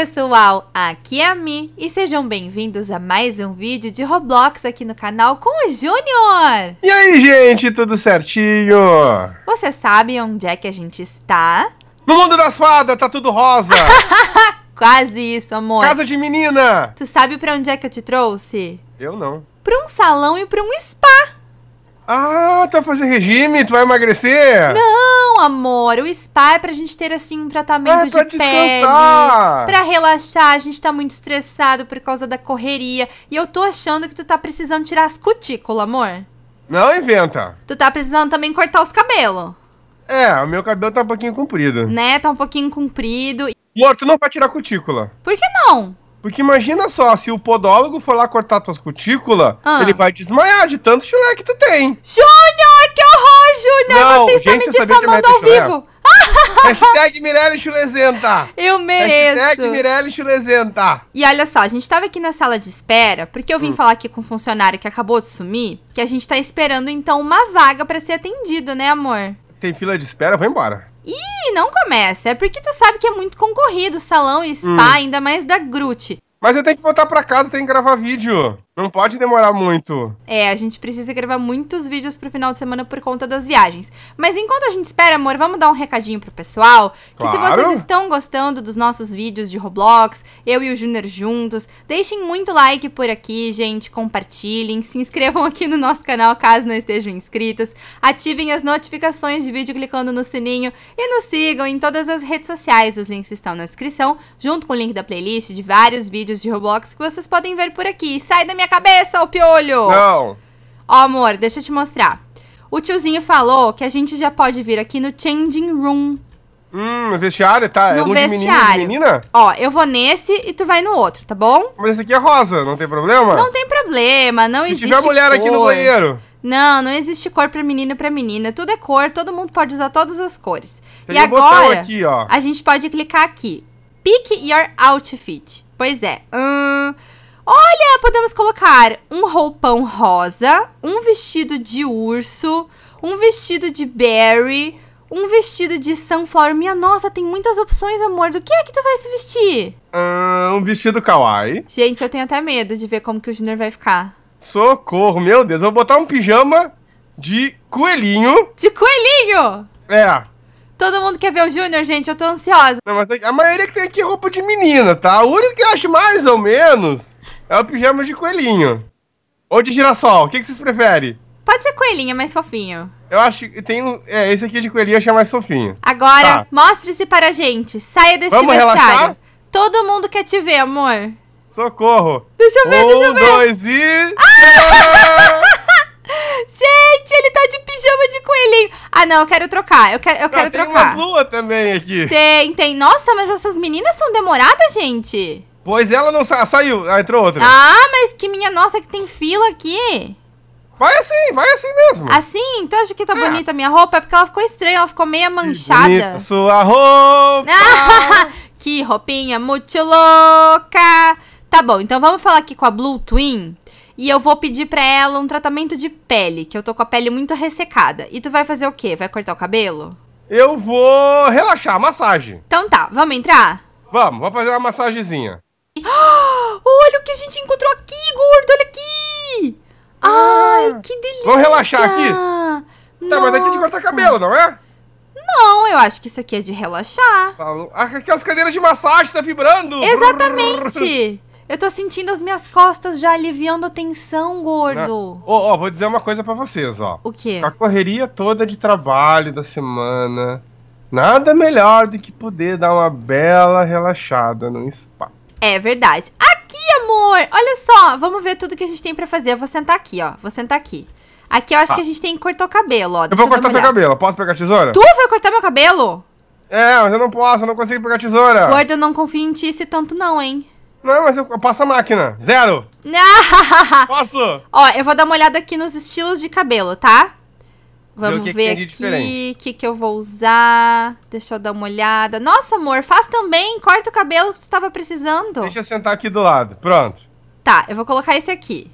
pessoal, aqui é a Mi e sejam bem-vindos a mais um vídeo de Roblox aqui no canal com o Júnior! E aí, gente, tudo certinho? Você sabe onde é que a gente está? No mundo das fadas, tá tudo rosa! Quase isso, amor! Casa de menina! Tu sabe pra onde é que eu te trouxe? Eu não. Pra um salão e pra um spa! Ah, tu vai fazer regime? Tu vai emagrecer? Não, amor. O spa é pra gente ter, assim, um tratamento é, de pra pele. Pra relaxar. A gente tá muito estressado por causa da correria. E eu tô achando que tu tá precisando tirar as cutículas, amor. Não inventa. Tu tá precisando também cortar os cabelos. É, o meu cabelo tá um pouquinho comprido. Né? Tá um pouquinho comprido. Amor, tu não vai tirar cutícula. Por que não? Porque imagina só, se o podólogo for lá cortar tuas cutículas, ah. ele vai desmaiar de tanto chulé que tu tem. Júnior, que horror, Júnior! Você gente, está me difamando ao é vivo. Hashtag Mirelle Chulezenta. Eu mereço. Hashtag Mirelle Chulezenta. E olha só, a gente estava aqui na sala de espera, porque eu vim hum. falar aqui com um funcionário que acabou de sumir, que a gente está esperando então uma vaga para ser atendido, né, amor? Tem fila de espera, vou embora. Ih, não começa. É porque tu sabe que é muito concorrido salão e spa, hum. ainda mais da Grute. Mas eu tenho que voltar para casa, tenho que gravar vídeo. Não pode demorar muito. É, a gente precisa gravar muitos vídeos pro final de semana por conta das viagens. Mas enquanto a gente espera, amor, vamos dar um recadinho pro pessoal. Que claro. se vocês estão gostando dos nossos vídeos de Roblox, eu e o Júnior juntos, deixem muito like por aqui, gente. Compartilhem, se inscrevam aqui no nosso canal caso não estejam inscritos. Ativem as notificações de vídeo clicando no sininho e nos sigam em todas as redes sociais. Os links estão na descrição, junto com o link da playlist de vários vídeos de Roblox que vocês podem ver por aqui. Sai da minha minha cabeça, o piolho! Não! Ó, amor, deixa eu te mostrar. O tiozinho falou que a gente já pode vir aqui no changing room. Hum, vestiário, tá? É no é um vestiário. De menino, de menina? Ó, eu vou nesse e tu vai no outro, tá bom? Mas esse aqui é rosa, não tem problema? Não tem problema, não Se existe. Se tiver mulher cor. aqui no banheiro. Não, não existe cor pra menino e pra menina. Tudo é cor, todo mundo pode usar todas as cores. Tem e um agora, aqui, a gente pode clicar aqui. Pick your outfit. Pois é. Hum, Olha, podemos colocar um roupão rosa, um vestido de urso, um vestido de berry, um vestido de sunflower. Minha nossa, tem muitas opções, amor. Do que é que tu vai se vestir? Ah, um vestido kawaii. Gente, eu tenho até medo de ver como que o Junior vai ficar. Socorro, meu Deus. Eu vou botar um pijama de coelhinho. De coelhinho? É. Todo mundo quer ver o Júnior, gente, eu tô ansiosa. Não, mas a maioria que tem aqui é roupa de menina, tá? O único que eu acho mais ou menos é o pijama de coelhinho. Ou de girassol, o que, que vocês preferem? Pode ser coelhinho, é mais fofinho. Eu acho que tem um. É, esse aqui de coelhinho eu achei é mais fofinho. Agora, tá. mostre-se para a gente. Saia deste Vamos vestiário. Relaxar? Todo mundo quer te ver, amor. Socorro! Deixa eu ver, um, deixa eu ver. Um, dois e. Ah! gente, ele tá de pijama de coelhinho. Ah, não, eu quero trocar. Eu quero, eu quero tem trocar. Tem umas luas também aqui. Tem, tem. Nossa, mas essas meninas são demoradas, gente. Pois ela não sa saiu, ah, entrou outra. Ah, mas que minha nossa, que tem fila aqui. Vai assim, vai assim mesmo. Assim? Então acha que tá é. bonita a minha roupa? É porque ela ficou estranha, ela ficou meia manchada. Bonita sua roupa! que roupinha muito louca! Tá bom, então vamos falar aqui com a Blue Twin. E eu vou pedir pra ela um tratamento de pele, que eu tô com a pele muito ressecada. E tu vai fazer o quê? Vai cortar o cabelo? Eu vou relaxar, massagem. Então tá, vamos entrar? Vamos, vamos fazer uma massagenzinha. olha o que a gente encontrou aqui, gordo, olha aqui! Ah. Ai, que delícia! Vamos relaxar aqui? Tá, mas aqui é de cortar cabelo, não é? Não, eu acho que isso aqui é de relaxar. Ah, aquelas cadeiras de massagem tá vibrando! Exatamente! Eu tô sentindo as minhas costas já aliviando a tensão, gordo. Ó, oh, oh, vou dizer uma coisa para vocês, ó. O quê? A correria toda de trabalho da semana. Nada melhor do que poder dar uma bela relaxada num spa. É verdade. Aqui, amor! Olha só, vamos ver tudo que a gente tem pra fazer. Eu vou sentar aqui, ó. Vou sentar aqui. Aqui eu acho ah. que a gente tem que cortar o cabelo, ó. Deixa eu vou cortar teu cabelo. Posso pegar a tesoura? Tu vai cortar meu cabelo? É, mas eu não posso, eu não consigo pegar a tesoura. Gordo, eu não confio em ti esse tanto não, hein. Não, mas eu passo a máquina. Zero. Posso? Ó, eu vou dar uma olhada aqui nos estilos de cabelo, tá? Vamos ver, que aqui o que, que eu vou usar. Deixa eu dar uma olhada. Nossa, amor, faz também. Corta o cabelo que tu tava precisando. Deixa eu sentar aqui do lado. Pronto. Tá, eu vou colocar esse aqui.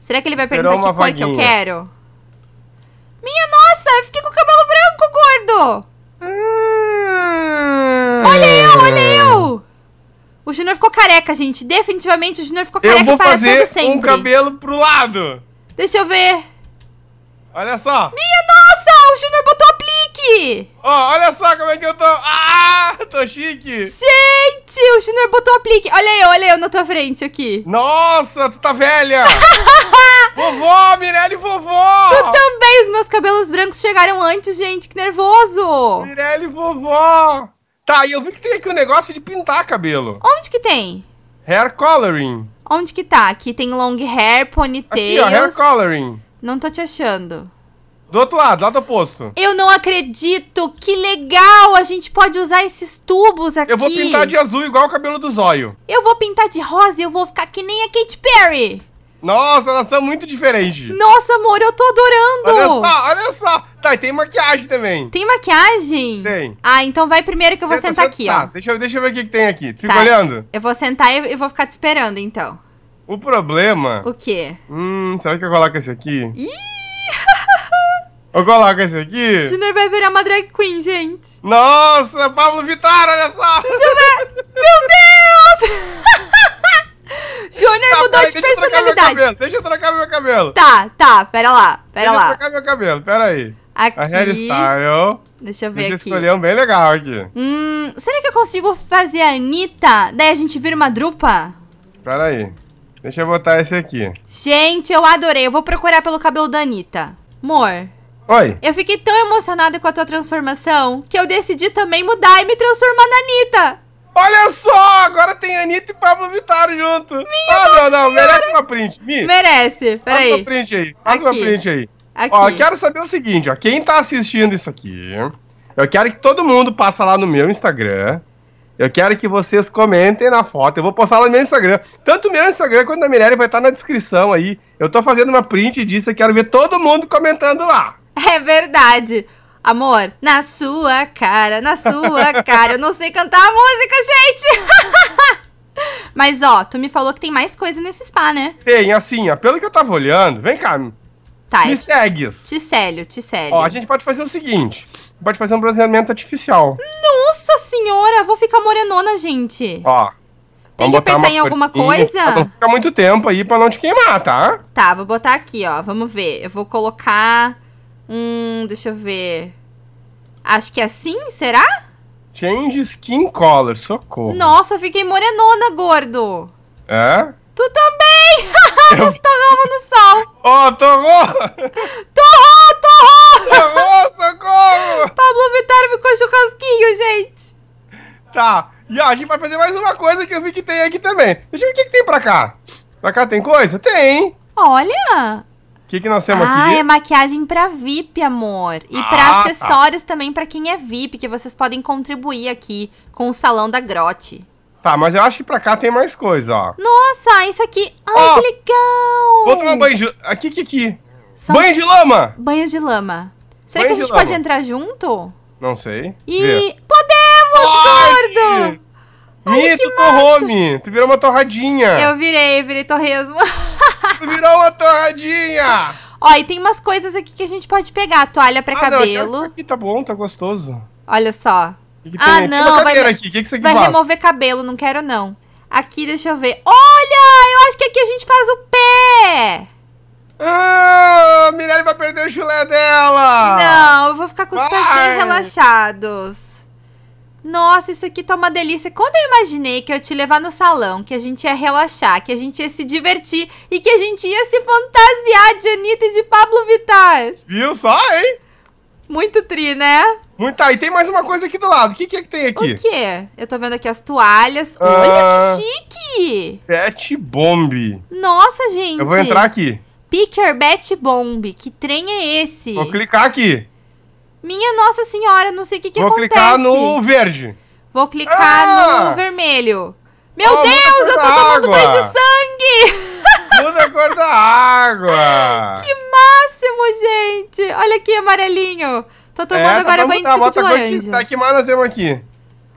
Será que ele vai perguntar que cor que eu quero? Minha nossa, eu fiquei com o cabelo branco, gordo! Ah. Olha eu, olha eu! O Junior ficou careca, gente. Definitivamente o Junior ficou careca eu vou fazer um cabelo pro lado. Deixa eu ver. Olha só. Minha Ó, oh, olha só como é que eu tô. Ah, tô chique! Gente, o Junior botou aplique. Olha eu, olha eu na tua frente aqui. Nossa, tu tá velha! vovó, Mirelle vovó! Tu também, os meus cabelos brancos chegaram antes, gente, que nervoso! Mirelle vovó! Tá, e eu vi que tem aqui um negócio de pintar cabelo. Onde que tem? Hair coloring. Onde que tá? Aqui tem long hair, ponytail. Aqui, ó, hair coloring. Não tô te achando. Do outro lado, lado oposto. Eu não acredito! Que legal! A gente pode usar esses tubos aqui. Eu vou pintar de azul igual o cabelo do zóio. Eu vou pintar de rosa e eu vou ficar que nem a Katy Perry. Nossa, elas são muito diferentes. Nossa, amor, eu tô adorando. Olha só, olha só. Tá, e tem maquiagem também. Tem maquiagem? Tem. Ah, então vai primeiro que eu vou senta, sentar senta, aqui, tá. ó. Deixa, eu, deixa eu ver o que, que tem aqui. Fica tá. olhando? Eu vou sentar e eu vou ficar te esperando, então. O problema... O quê? Hum, será que eu coloco esse aqui? Ih! Eu coloco esse aqui. Junior vai virar uma drag queen, gente. Nossa, Pablo Vittar, olha só. Meu Deus! Júnior tá, mudou de personalidade. Eu deixa eu trocar meu cabelo. Tá, tá, pera lá, pera deixa lá. Deixa eu trocar meu cabelo, pera aí. Aqui. A hairstyle. Deixa eu ver aqui. escolher um bem legal aqui. Hum, será que eu consigo fazer a Anitta? Daí a gente vira uma drupa? Pera aí. Deixa eu botar esse aqui. Gente, eu adorei. Eu vou procurar pelo cabelo da Anitta. Amor, Oi. Eu fiquei tão emocionada com a tua transformação que eu decidi também mudar e me transformar na Anitta. Olha só, agora tem Anitta e Pablo Vittar junto. Minha ah, não, não, merece uma print. Mi, merece, peraí. Faz uma print aí, faz aqui. uma print aí. Aqui. Ó, eu quero saber o seguinte, ó, quem tá assistindo isso aqui, eu quero que todo mundo passe lá no meu Instagram. Eu quero que vocês comentem na foto. Eu vou postar lá no meu Instagram. Tanto o meu Instagram quanto a Mirelle vai estar tá na descrição aí. Eu tô fazendo uma print disso, eu quero ver todo mundo comentando lá. É verdade. Amor, na sua cara, na sua cara. Eu não sei cantar a música, gente! Mas ó, tu me falou que tem mais coisa nesse spa, né? Tem, assim, ó, pelo que eu tava olhando, vem cá. Tá, me segue. te sério. Ó, a gente pode fazer o seguinte: pode fazer um bronzeamento artificial. Nossa senhora, vou ficar morenona, gente. Ó. Tem que apertar em alguma coisa? Não fica muito tempo aí pra não te queimar, tá? Tá, vou botar aqui, ó. Vamos ver. Eu vou colocar. Hum, deixa eu ver. Acho que é assim, será? Change skin color, socorro. Nossa, fiquei morenona, gordo. É? Tu também! eu... torramos no sol. Ó, oh, torrou! Torrou, torrou! Torrou, socorro! Pablo Vittar ficou churrasquinho, gente. Tá, e ó, a gente vai fazer mais uma coisa que eu vi que tem aqui também. Deixa eu ver o que, que tem pra cá. Pra cá tem coisa? Tem! Olha! que, que nós temos ah, aqui? Ah, é maquiagem para VIP, amor. E ah, para tá. acessórios tá. também para quem é VIP, que vocês podem contribuir aqui com o Salão da Grote. Tá, mas eu acho que pra cá tem mais coisa, ó. Nossa, isso aqui. Ai, que legal! Vou tomar banho de. Aqui, aqui, aqui. Banho de lama! Banho de lama. Será banho que a gente pode entrar junto? Não sei. E. Vê. Podemos, Ai! gordo! Mito do home! Tu virou uma torradinha! Eu virei, virei torresmo. Virou uma torradinha! Ó, e tem umas coisas aqui que a gente pode pegar. Toalha pra ah, então cabelo. Não, aqui tá bom, tá gostoso. Olha só. Que que ah, não. Vai, aqui? Que que vai remover cabelo, não quero não. Aqui, deixa eu ver. Olha, eu acho que aqui a gente faz o pé. Ah, a Mirelle vai perder o chulé dela. Não, eu vou ficar com os pés relaxados. Nossa, isso aqui tá uma delícia. Quando eu imaginei que eu te levar no salão, que a gente ia relaxar, que a gente ia se divertir e que a gente ia se fantasiar de Anitta e de Pablo Vittar. Viu só, hein? Muito tri, né? Muito, Ah, e tem mais uma coisa aqui do lado. O que, que é que tem aqui? O quê? Eu tô vendo aqui as toalhas. Ah. Olha que chique! Bat Bomb. Nossa, gente. Eu vou entrar aqui. Picker Bat Bomb. Que trem é esse? Vou clicar aqui. Minha Nossa Senhora, não sei o que, que Vou acontece. Vou clicar no verde. Vou clicar ah! no vermelho. Meu oh, Deus, eu tô tomando banho de sangue! Muda a cor da água! Que máximo, gente! Olha aqui, amarelinho. Tô tomando é, tá agora tá banho de tá sangue de tá laranja. Que, tá, que mais nós temos aqui?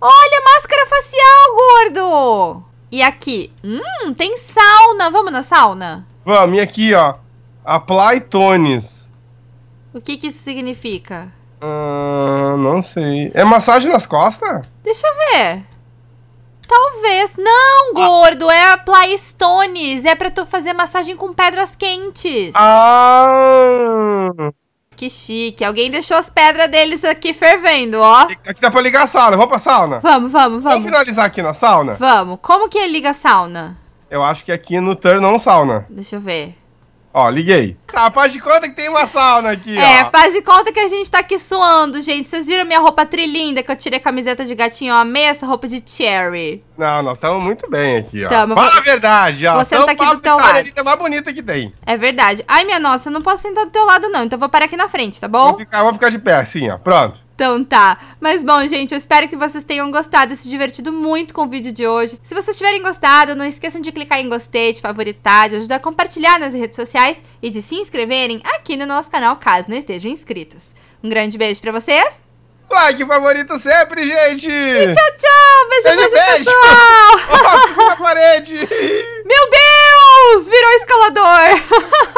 Olha, máscara facial, gordo! E aqui? Hum, tem sauna. Vamos na sauna? Vamos, e aqui, ó. Apply tones. O que que isso significa? Ah, não sei. É massagem nas costas? Deixa eu ver. Talvez. Não, gordo, é a playstones. É pra tu fazer massagem com pedras quentes. Ah! Que chique. Alguém deixou as pedras deles aqui fervendo, ó. Aqui dá pra ligar a sauna. Vamos pra sauna? Vamos, vamos, vamos. Vamos finalizar aqui na sauna? Vamos. Como que é liga a sauna? Eu acho que é aqui no Turn não sauna. Deixa eu ver. Ó, liguei. Tá, faz de conta que tem uma sauna aqui, é, ó. faz de conta que a gente tá aqui suando, gente. Vocês viram minha roupa trilinda que eu tirei a camiseta de gatinho? Eu amei essa roupa de Cherry. Não, nós estamos muito bem aqui, ó. Tamo. Fala a verdade, ó. Você São tá aqui do teu lado. É mais bonita que tem. É verdade. Ai, minha nossa, eu não posso sentar do teu lado, não. Então eu vou parar aqui na frente, tá bom? Vou ficar, vou ficar de pé, assim, ó. Pronto. Então tá. Mas bom, gente, eu espero que vocês tenham gostado e se divertido muito com o vídeo de hoje. Se vocês tiverem gostado, não esqueçam de clicar em gostei, de favoritar, de ajudar a compartilhar nas redes sociais e de se inscreverem aqui no nosso canal, caso não estejam inscritos. Um grande beijo para vocês. Like favorito sempre, gente! E tchau, tchau! Beijo, beijo, beijo pessoal! na parede! Meu Deus! Virou escalador!